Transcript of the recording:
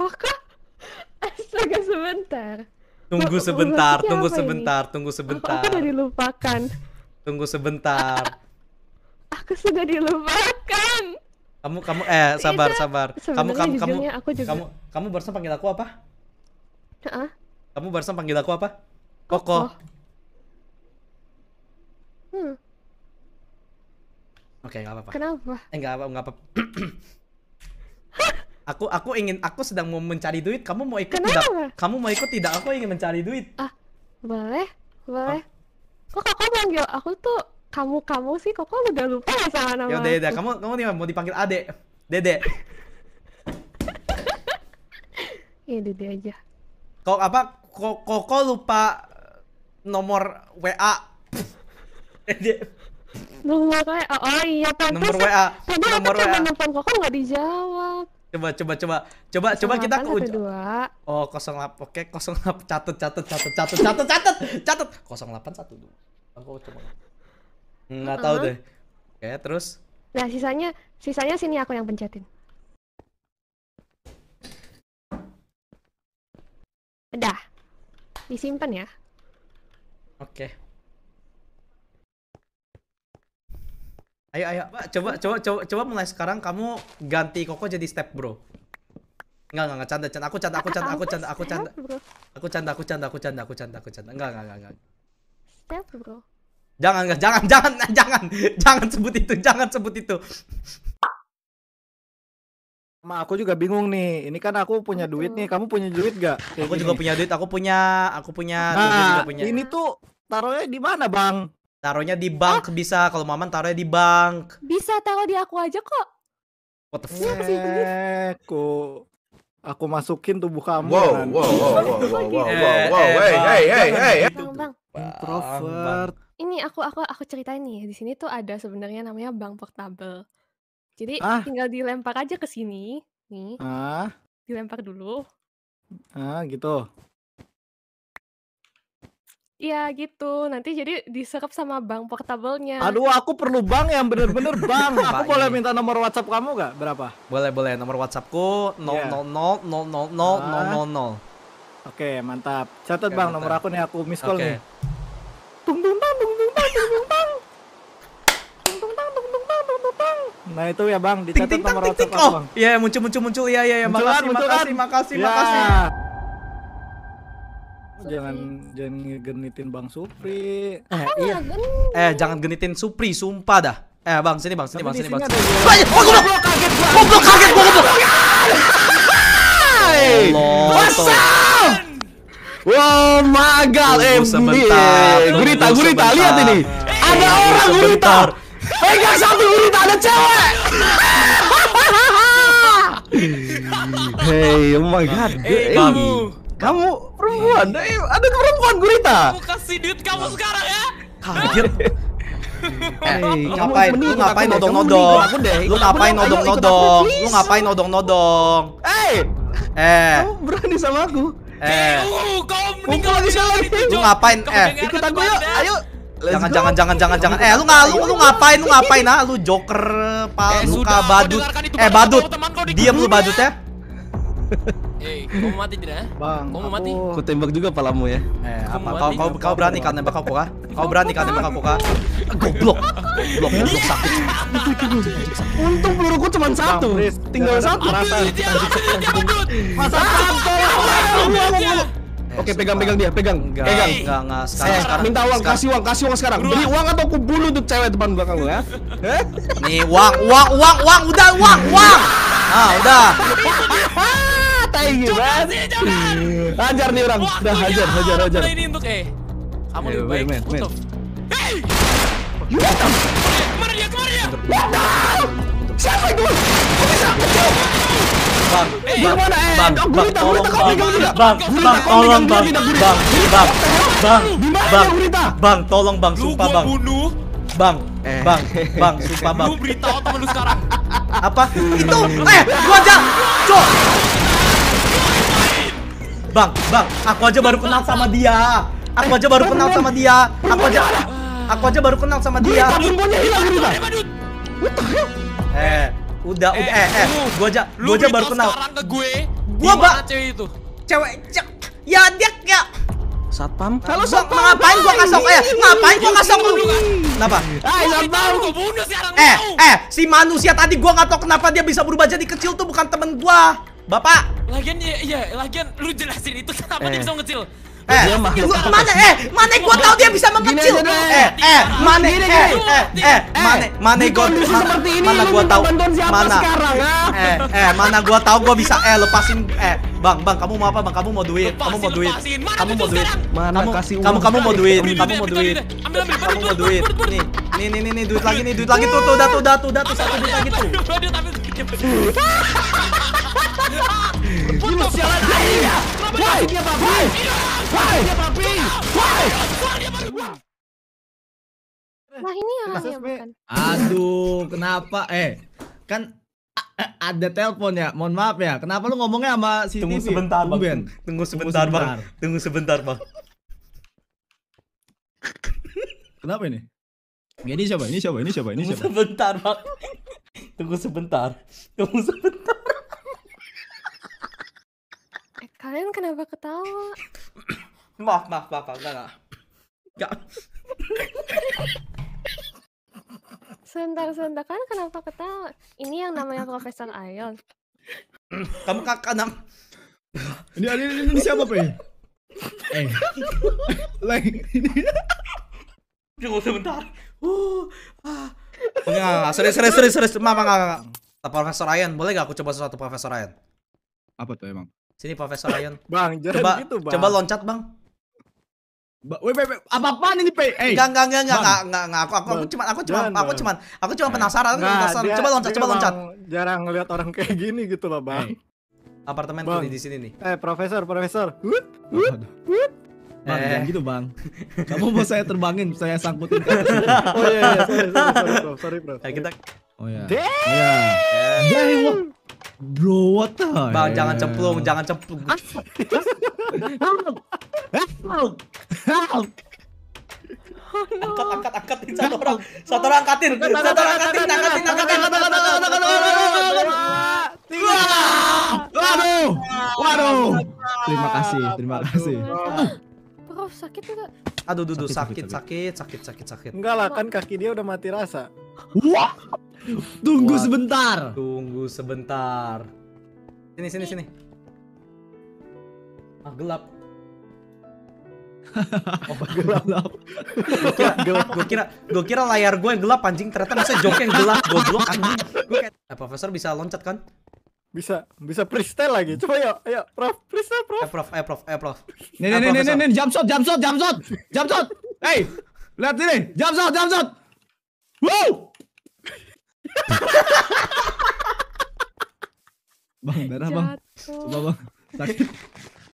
Kakak? Astaga sebentar. Tunggu sebentar, tunggu sebentar, tunggu sebentar. Aku, sudah dilupakan. Tunggu sebentar. aku sudah dilupakan. Kamu kamu eh sabar sabar. Kamu kamu kamu aku juga. kamu kamu barusan panggil aku apa? Kamu barusan panggil aku apa? Oh, Koko. Oh. Hmm. Oke, okay, nggak apa-apa. Kenapa? Eh, nggak apa-apa. aku aku ingin aku sedang mau mencari duit kamu mau ikut Kenapa? tidak kamu mau ikut tidak aku ingin mencari duit ah boleh boleh ah. kok kakak panggil aku tuh kamu kamu sih kok kamu udah lupa ya sama nama ya udah ya udah kamu kamu nih mau dipanggil ade dede ya dede aja kok apa kok kok lupa nomor wa dede nomor WA oh iya pantas nomor WA tadi nomor aku coba nelfon kok nggak dijawab Coba coba coba coba coba kita ke ujung. Oh, kosong 08. Oke, kosong 08 catat catat catat catat catat catat catat dua Aku coba. nggak tahu uh-huh. deh. Oke, terus Nah, sisanya sisanya sini aku yang pencetin. Udah. Disimpan ya. Oke. Ayo ayo, coba coba coba coba mulai sekarang kamu ganti Koko jadi step bro. Enggak enggak canda canda. Aku canda aku canda aku canda aku canda. Aku canda aku canda aku canda aku canda aku canda. Enggak enggak enggak. Step bro. Jangan enggak jangan jangan jangan jangan sebut itu jangan sebut itu. Ma, aku juga bingung nih. Ini kan aku punya duit nih. Kamu punya duit gak? Kayak aku gini. juga punya duit. Aku punya, aku punya. Nah, juga punya. ini tuh taruhnya di mana, Bang? Taruhnya di bank ah. bisa kalau Maman taruhnya di bank. Bisa taruh di aku aja kok. What the fuck? Iya aku aku masukin tubuh kamu. Wow, kan. wow, wow, wow, wow, wow, gitu? wow, eh, wow, eh, hey, hey, hey, hey. Bang, Introvert. Ini aku aku aku ceritain nih. Di sini tuh ada sebenarnya namanya bank portable. Jadi ah. tinggal dilempar aja ke sini, nih. Ah. Dilempar dulu. Ah, gitu. Iya gitu, nanti jadi diserap sama bank portabelnya. Aduh, aku perlu bank yang bener-bener bank. aku boleh minta nomor WhatsApp kamu gak? Berapa? Boleh, boleh. Nomor WhatsAppku 000 yeah. 000 000 000. no. Oke, mantap. Catat Oke, bang mantap. nomor aku nih, aku miss call okay. nih. Tung tung tang, tung tung tang, tung tung tang. Tung tung tang, tung tung tung tung Nah itu ya bang, dicatat nomor ting, WhatsApp aku bang. Iya, muncul muncul muncul. Iya, iya, ya. Makasih, makasih, makasih, makasih jangan jangan genitin Bang Supri. Eh, iya. eh jangan genitin Supri, sumpah dah. Eh Bang, sini Bang, sini Bang, sini Bang. sini oh, goblok. Kaget gua. Goblok kaget gua, goblok. Wow, magal eh Gurita, gurita, lihat ini. Ada orang gurita. hei satu gurita ada cewek. Hei, oh my god. Hey, kamu, kamu perempuan. Eh, ada perempuan gurita. Aku kasih duit kamu iya. sekarang ya. Kaget. Eh, ngapain lu ngapain nodong-nodong? Lu ngapain nodong-nodong? Lu ngapain nodong-nodong? Eh. Eh. Kamu berani sama aku? Eh. Uh, kau meninggal di jalan. Lu ngapain? Eh, ikut aku yuk. Ayo. Jangan, jangan, jangan, jangan, jangan. Eh, lu ngalu, lu, lu ngapain, lu ngapain, ah, lu joker, pak, eh, luka badut. Eh, badut, diam lu badut ya. ya. Eh, kamu mati tidak? Eh? Bang, kamu mau ya. eh, mati? Kau tembak juga palamu ya. Eh, apa? Kau, kau, kau berani kan nembak aku kah? Kau berani kau nembak aku kah? Goblok. Goblok, goblok sakit. Untung peluruku cuma satu. Tinggal satu. Masa eh, Oke, pegang-pegang dia, pegang. Enggak, pegang. Enggak, enggak. minta uang, kasih uang, kasih uang sekarang. Beli uang atau aku bunuh tuh cewek depan belakang lu ya. Nih, uang, uang, uang, uang, udah uang, uang. Ah, udah tai gimana? Iya. Hajar nih orang. Udah hajar, hajar, hajar. Ini untuk eh. Kamu lebih baik tutup. Eh, kemana dia? Kemana dia? Siapa itu? Kok bisa kecil? Bang, eh, gimana eh, eh? Bang, bang, bang, bang, bang, bang, tolong, bang, bang, bang, bang, bang, bang, tolong, bang, sumpah, bang, bang, bang, bang, sumpah, bang, lu beritahu temen lu sekarang, apa itu eh gua aja cok Bang, bang, aku aja baru kenal sama dia. Aku aja baru kenal sama dia. Aku aja Aku aja baru kenal sama dia. Eh, udah, eh, udah, eh, eh, gua aja, gua aja baru kenal. gue, gua bak cewek itu, cewek, ya dia, ya, Satpam? Halo Satpam. Ngapain gua kasok? Eh, ngapain gua kasok lu? Kenapa? Eh, eh, si manusia tadi gua nggak tahu kenapa dia bisa berubah jadi kecil tuh bukan temen gua. Bapak. Lagian ya, ya lagian lu jelasin itu kenapa eh. dia bisa ngecil. Eh, dia gua, mana eh mana gua tahu dia bisa mengecil. eh, eh, mana ini? eh, eh, eh, mana mana gua seperti ini mana gua tahu mana sekarang Eh, eh, mana gua tahu gua bisa eh lepasin eh Bang, bang, kamu mau apa? Bang, kamu mau duit? Lepasin, kamu mau duit? Kamu mau duit? Mana kasih Kamu kamu mau duit? Kamu mau duit? Kamu mau duit? Nih, nih, nih, nih, duit lagi nih, duit lagi tuh, tuh, tuh, tuh, tuh, tuh, satu duit lagi tuh lu sialan anjing. Nah ini yang bukan. Aduh, kenapa? Eh, kan eh, eh, ada telepon ya. Mohon maaf ya. Kenapa lu ngomongnya sama si Tunggu sebentar, Bang. Tunggu, tunggu sebentar, Bang. Tunggu sebentar, Bang. Kenapa ini? Ini siapa? Ini siapa? Ini siapa? Ini siapa? Tunggu sebentar, Bang. Tunggu sebentar. Tunggu sebentar. Kalian kenapa ketawa? maaf, maaf, maaf, maaf, enggak, enggak. sebentar, sebentar. Kalian kenapa ketawa? Ini yang namanya Profesor Ayon. Kamu kakak enam. ini, ini, ini, ini siapa, Pei? eh. Like, ini. Tunggu sebentar. oh ah. Enggak, serius, serius, serius, serius. Mama, enggak, enggak. Profesor Ayan, boleh gak aku coba sesuatu Profesor Ayan? Apa tuh emang? Sini Profesor Ayun. Bang, jangan coba, gitu, Bang. Coba loncat, Bang. Ba woi, wait, apa-apaan ini, Pe? Eh. Enggak, enggak, enggak, enggak, enggak, enggak, aku aku, aku cuma aku cuma aku cuma aku cuma penasaran, nah, penasaran. Dia, coba loncat, coba loncat. Jarang ngelihat orang kayak gini gitu, loh, Bang. Hey. Apartemen bang. di sini nih. Eh, profesor, profesor. Wut, wut, wut. Bang, eh. jangan gitu bang. Kamu mau saya terbangin, saya sangkutin. oh iya, iya, sorry, sorry, sorry, sorry, sorry, bro. Sorry. Eh, sorry, kita. Oh iya. sorry, sorry, sorry, sorry, Bro, what the hell? Bang, jangan cemplung, jangan cemplung. Help! Help! Angkat, angkat, angkat satu orang. Satu orang angkatin. Satu orang angkatin, angkatin, angkatin, angkatin, angkatin, angkatin. angkatin, Waduh. Waduh. Terima kasih, terima kasih. Prof, sakit enggak? Aduh, angkatin, sakit, sakit, sakit, sakit, sakit. Enggak lah, kan kaki dia udah mati rasa. Wah. Tunggu Buat, sebentar. Tunggu sebentar. Sini sini sini. Ah gelap. Oh, gelap. gelap. Gua kira, gelap. Gua kira, gua kira layar gue yang gelap anjing. Ternyata masa jok yang gelap. Goblok anjing. Gue kayak, eh, profesor bisa loncat kan? Bisa, bisa freestyle lagi. Coba yuk, ayo, Prof, freestyle, Prof. Eh, Prof, eh, Prof, eh, Prof. Nih, nih, eh, nih, nih, nih, jump shot, jump shot, jump shot, jump shot. Hey, lihat ini, jump shot, jump shot. Wow bang darah bang coba bang sakit